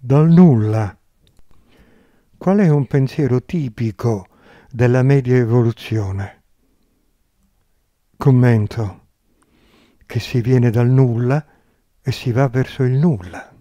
dal nulla. Qual è un pensiero tipico della media evoluzione? Commento che si viene dal nulla e si va verso il nulla.